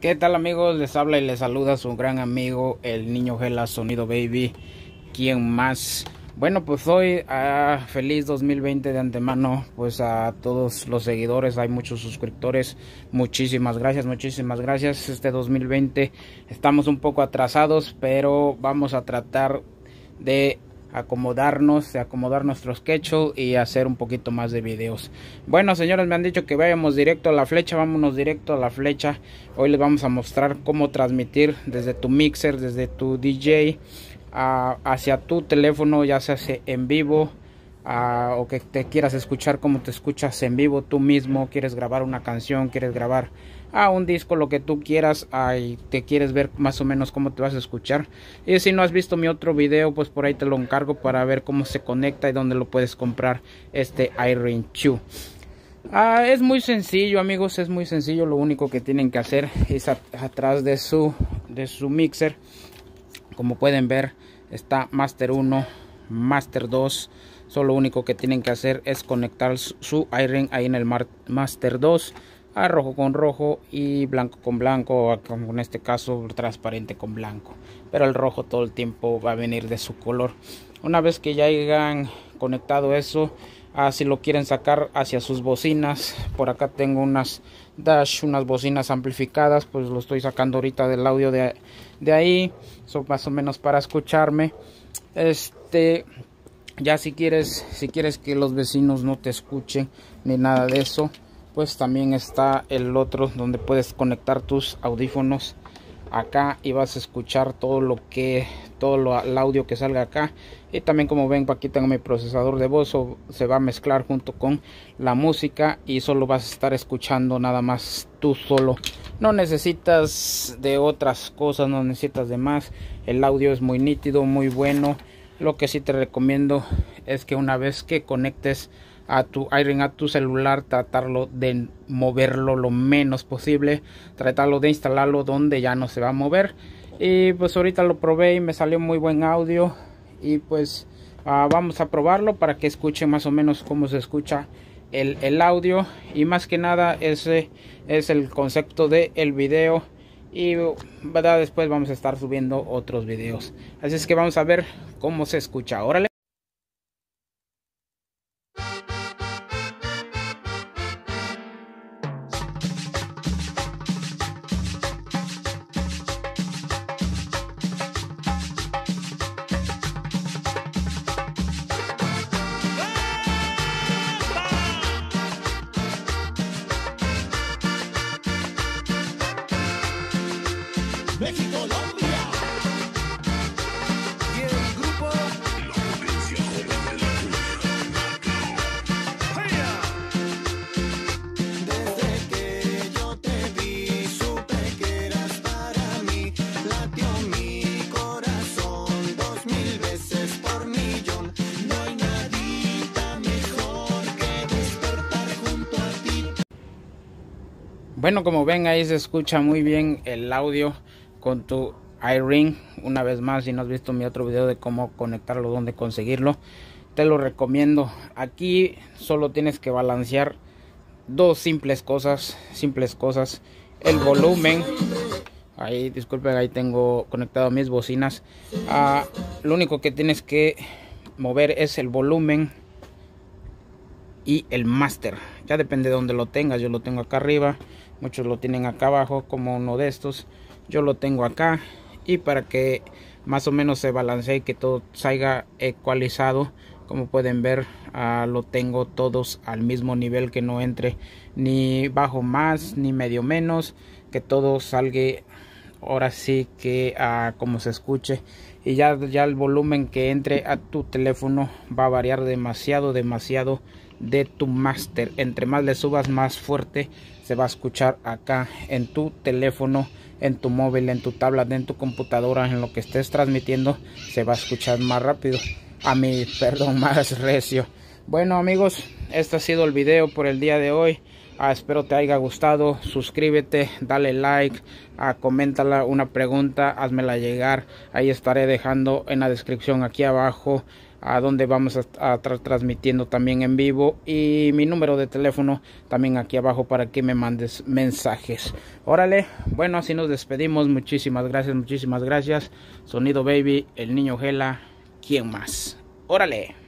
¿Qué tal amigos? Les habla y les saluda su gran amigo el niño Gela Sonido Baby. ¿Quién más? Bueno, pues hoy ah, feliz 2020 de antemano, pues a todos los seguidores, hay muchos suscriptores, muchísimas gracias, muchísimas gracias. Este 2020 estamos un poco atrasados, pero vamos a tratar de acomodarnos, acomodar nuestros quechos y hacer un poquito más de videos. Bueno, señores, me han dicho que vayamos directo a la flecha, vámonos directo a la flecha. Hoy les vamos a mostrar cómo transmitir desde tu mixer, desde tu DJ hacia tu teléfono, ya se hace en vivo o que te quieras escuchar como te escuchas en vivo tú mismo, quieres grabar una canción, quieres grabar a ah, un disco, lo que tú quieras, te quieres ver más o menos cómo te vas a escuchar. Y si no has visto mi otro video, pues por ahí te lo encargo para ver cómo se conecta y dónde lo puedes comprar este Iron Chu. Ah, es muy sencillo amigos, es muy sencillo, lo único que tienen que hacer es atrás de su, de su mixer, como pueden ver está Master 1 Master 2 solo único que tienen que hacer es conectar su iron ahí en el Master 2 a rojo con rojo y blanco con blanco como en este caso transparente con blanco pero el rojo todo el tiempo va a venir de su color una vez que ya hayan conectado eso ah, si lo quieren sacar hacia sus bocinas por acá tengo unas dash unas bocinas amplificadas pues lo estoy sacando ahorita del audio de, de ahí son más o menos para escucharme este, ya si quieres, si quieres que los vecinos no te escuchen ni nada de eso, pues también está el otro donde puedes conectar tus audífonos acá y vas a escuchar todo lo que todo lo, el audio que salga acá y también como ven aquí tengo mi procesador de voz o se va a mezclar junto con la música y solo vas a estar escuchando nada más tú solo no necesitas de otras cosas no necesitas de más el audio es muy nítido muy bueno lo que sí te recomiendo es que una vez que conectes a tu Iron a tu celular, tratarlo de moverlo lo menos posible, tratarlo de instalarlo donde ya no se va a mover y pues ahorita lo probé y me salió muy buen audio y pues ah, vamos a probarlo para que escuche más o menos cómo se escucha el, audio y más que nada ese es el concepto del el video y después vamos a estar subiendo otros videos así es que vamos a ver cómo se escucha órale Bueno, como ven ahí se escucha muy bien el audio con tu iRing. Una vez más, si no has visto mi otro video de cómo conectarlo, dónde conseguirlo, te lo recomiendo. Aquí solo tienes que balancear dos simples cosas, simples cosas. El volumen. Ahí, disculpen, ahí tengo conectado mis bocinas. Ah, lo único que tienes que mover es el volumen y el master. Ya depende de donde lo tengas. Yo lo tengo acá arriba muchos lo tienen acá abajo como uno de estos yo lo tengo acá y para que más o menos se balancee y que todo salga ecualizado como pueden ver ah, lo tengo todos al mismo nivel que no entre ni bajo más ni medio menos que todo salga ahora sí que ah, como se escuche y ya, ya el volumen que entre a tu teléfono va a variar demasiado demasiado de tu máster. Entre más le subas, más fuerte se va a escuchar acá en tu teléfono, en tu móvil, en tu tablet, en tu computadora, en lo que estés transmitiendo, se va a escuchar más rápido. A mí, perdón, más recio. Bueno amigos, este ha sido el video por el día de hoy. Ah, espero te haya gustado. Suscríbete, dale like, ah, coméntala una pregunta, házmela llegar. Ahí estaré dejando en la descripción aquí abajo a ah, donde vamos a estar transmitiendo también en vivo y mi número de teléfono también aquí abajo para que me mandes mensajes. Órale, bueno, así nos despedimos. Muchísimas gracias, muchísimas gracias. Sonido Baby, el niño Gela, ¿quién más? Órale.